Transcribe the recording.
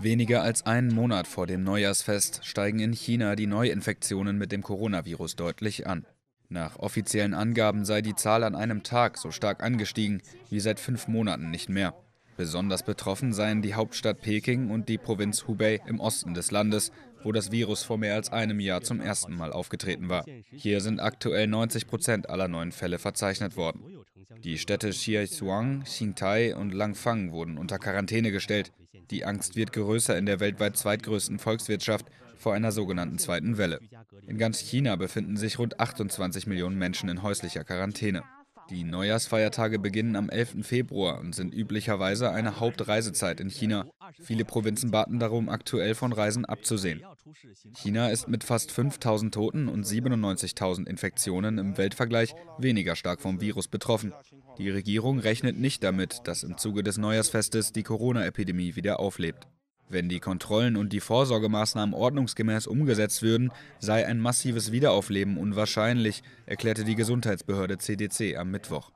Weniger als einen Monat vor dem Neujahrsfest steigen in China die Neuinfektionen mit dem Coronavirus deutlich an. Nach offiziellen Angaben sei die Zahl an einem Tag so stark angestiegen wie seit fünf Monaten nicht mehr. Besonders betroffen seien die Hauptstadt Peking und die Provinz Hubei im Osten des Landes, wo das Virus vor mehr als einem Jahr zum ersten Mal aufgetreten war. Hier sind aktuell 90 Prozent aller neuen Fälle verzeichnet worden. Die Städte Xiaizhuang, Xingtai und Langfang wurden unter Quarantäne gestellt. Die Angst wird größer in der weltweit zweitgrößten Volkswirtschaft vor einer sogenannten zweiten Welle. In ganz China befinden sich rund 28 Millionen Menschen in häuslicher Quarantäne. Die Neujahrsfeiertage beginnen am 11. Februar und sind üblicherweise eine Hauptreisezeit in China. Viele Provinzen baten darum, aktuell von Reisen abzusehen. China ist mit fast 5000 Toten und 97.000 Infektionen im Weltvergleich weniger stark vom Virus betroffen. Die Regierung rechnet nicht damit, dass im Zuge des Neujahrsfestes die Corona-Epidemie wieder auflebt. Wenn die Kontrollen und die Vorsorgemaßnahmen ordnungsgemäß umgesetzt würden, sei ein massives Wiederaufleben unwahrscheinlich, erklärte die Gesundheitsbehörde CDC am Mittwoch.